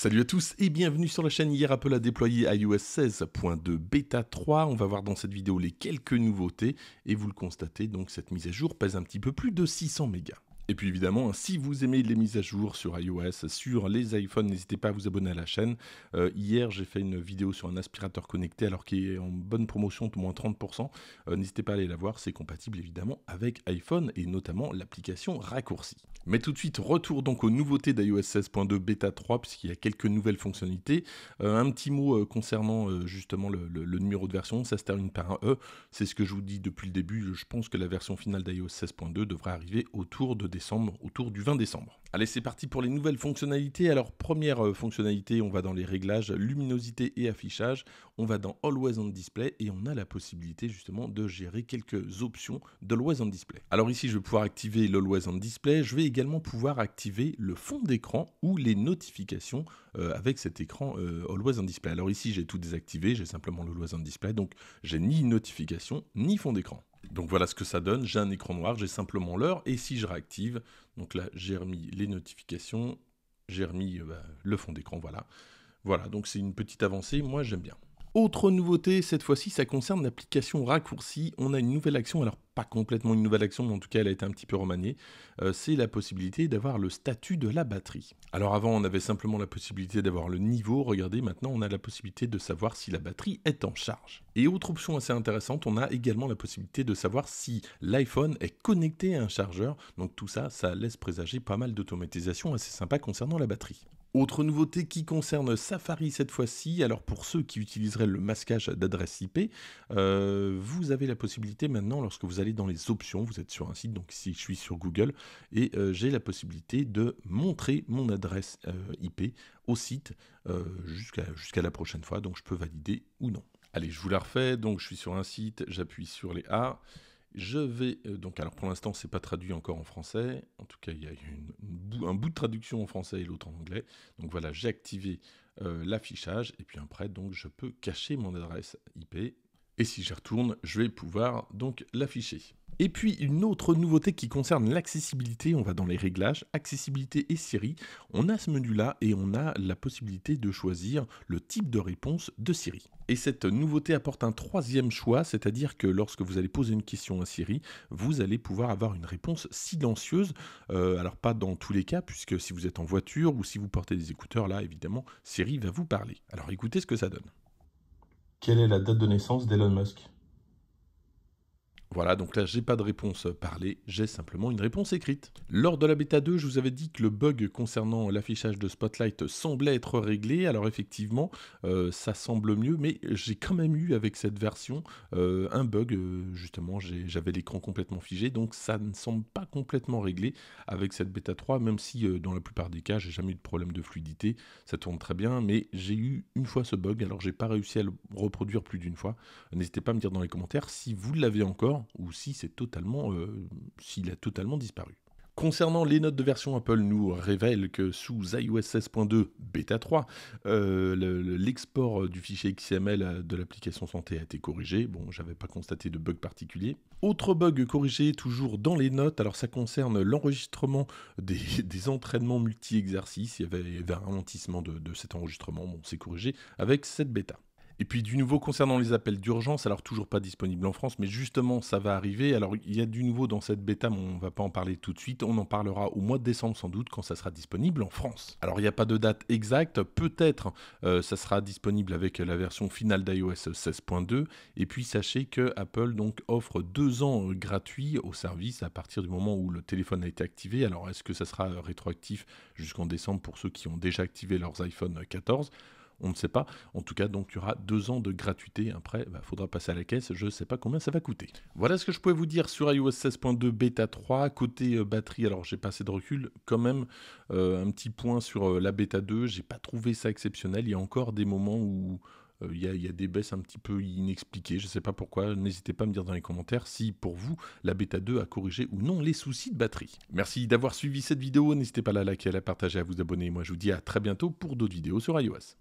Salut à tous et bienvenue sur la chaîne hier Apple a déployé iOS 16.2 bêta 3. On va voir dans cette vidéo les quelques nouveautés et vous le constatez donc cette mise à jour pèse un petit peu plus de 600 mégas. Et puis évidemment, hein, si vous aimez les mises à jour sur iOS, sur les iPhones, n'hésitez pas à vous abonner à la chaîne. Euh, hier, j'ai fait une vidéo sur un aspirateur connecté, alors qu'il est en bonne promotion, au moins 30%. Euh, n'hésitez pas à aller la voir, c'est compatible évidemment avec iPhone et notamment l'application raccourci. Mais tout de suite, retour donc aux nouveautés d'iOS 16.2 Beta 3, puisqu'il y a quelques nouvelles fonctionnalités. Euh, un petit mot concernant justement le, le, numéro de version, ça se termine par un E. C'est ce que je vous dis depuis le début. Je pense que la version finale d'iOS 16.2 devrait arriver autour de autour du 20 décembre. Allez, c'est parti pour les nouvelles fonctionnalités. Alors, première euh, fonctionnalité, on va dans les réglages luminosité et affichage. On va dans Always on Display et on a la possibilité justement de gérer quelques options de l'Always on Display. Alors ici, je vais pouvoir activer l'Always on Display. Je vais également pouvoir activer le fond d'écran ou les notifications euh, avec cet écran euh, Always on Display. Alors ici, j'ai tout désactivé, j'ai simplement le Always on Display, donc j'ai ni notification ni fond d'écran. Donc voilà ce que ça donne, j'ai un écran noir, j'ai simplement l'heure, et si je réactive, donc là j'ai remis les notifications, j'ai remis euh, bah, le fond d'écran, voilà. Voilà, donc c'est une petite avancée, moi j'aime bien. Autre nouveauté, cette fois-ci, ça concerne l'application raccourci. On a une nouvelle action, alors pas complètement une nouvelle action, mais en tout cas elle a été un petit peu remaniée. Euh, c'est la possibilité d'avoir le statut de la batterie. Alors avant, on avait simplement la possibilité d'avoir le niveau. Regardez, maintenant, on a la possibilité de savoir si la batterie est en charge. Et autre option assez intéressante, on a également la possibilité de savoir si l'iPhone est connecté à un chargeur. Donc tout ça, ça laisse présager pas mal d'automatisation assez sympa concernant la batterie. Autre nouveauté qui concerne Safari cette fois-ci, alors pour ceux qui utiliseraient le masquage d'adresse IP, euh, vous avez la possibilité maintenant, lorsque vous allez dans les options, vous êtes sur un site, donc si je suis sur Google, et euh, j'ai la possibilité de montrer mon adresse euh, IP au site jusqu'à la prochaine fois, donc je peux valider ou non. Allez, je vous la refais, donc je suis sur un site, j'appuie sur les A, je vais euh, donc alors pour l'instant c'est pas traduit encore en français. En tout cas il y a un bout de traduction en français et l'autre en anglais. Donc voilà j'ai activé euh, l'affichage et puis après donc je peux cacher mon adresse IP et si je retourne je vais pouvoir donc l'afficher. Et puis une autre nouveauté qui concerne l'accessibilité, on va dans les réglages, accessibilité et Siri, on a ce menu-là et on a la possibilité de choisir le type de réponse de Siri. Et cette nouveauté apporte un troisième choix, c'est-à-dire que lorsque vous allez poser une question à Siri, vous allez pouvoir avoir une réponse silencieuse. Euh, alors pas dans tous les cas, puisque si vous êtes en voiture ou si vous portez des écouteurs, là évidemment, Siri va vous parler. Alors écoutez ce que ça donne. Quelle est la date de naissance d'Elon Musk voilà, donc là, j'ai pas de réponse parlée, j'ai simplement une réponse écrite. Lors de la bêta 2, je vous avais dit que le bug concernant l'affichage de Spotlight semblait être réglé, alors effectivement, euh, ça semble mieux, mais j'ai quand même eu avec cette version euh, un bug, euh, justement, j'avais l'écran complètement figé, donc ça ne semble pas complètement réglé avec cette bêta 3, même si dans la plupart des cas, j'ai jamais eu de problème de fluidité, ça tourne très bien, mais j'ai eu une fois ce bug, alors j'ai pas réussi à le reproduire plus d'une fois. N'hésitez pas à me dire dans les commentaires si vous l'avez encore, ou si c'est totalement, euh, s'il a totalement disparu. Concernant les notes de version, Apple nous révèle que sous iOS 16.2 bêta 3, euh, l'export du fichier XML de l'application santé a été corrigé. Bon, j'avais pas constaté de bug particulier. Autre bug corrigé, toujours dans les notes, alors ça concerne l'enregistrement des, entraînements multi-exercices. Il, y avait un ralentissement de, de cet enregistrement, bon, c'est corrigé avec cette bêta. Et puis du nouveau concernant les appels d'urgence, alors toujours pas disponible en France, mais justement ça va arriver. Alors il y a du nouveau dans cette bêta, mais on ne va pas en parler tout de suite. On en parlera au mois de décembre sans doute quand ça sera disponible en France. Alors il n'y a pas de date exacte, peut-être euh, ça sera disponible avec la version finale d'iOS 16.2. Et puis sachez que Apple donc offre deux ans euh, gratuits au service à partir du moment où le téléphone a été activé. Alors est-ce que ça sera euh, rétroactif jusqu'en décembre pour ceux qui ont déjà activé leurs iPhone 14 on ne sait pas. En tout cas, donc, il y aura deux ans de gratuité. Après, il bah, faudra passer à la caisse. Je ne sais pas combien ça va coûter. Voilà ce que je pouvais vous dire sur iOS 16.2 Beta 3. Côté euh, batterie, alors j'ai pas assez de recul. Quand même, euh, un petit point sur euh, la Beta 2. J'ai pas trouvé ça exceptionnel. Il y a encore des moments où il y, y, a des baisses un petit peu inexpliquées, je ne sais pas pourquoi, n'hésitez pas à me dire dans les commentaires si pour vous la bêta 2 a corrigé ou non les soucis de batterie. Merci d'avoir suivi cette vidéo, n'hésitez pas à la liker, à la partager, à vous abonner, moi je vous dis à très bientôt pour d'autres vidéos sur iOS.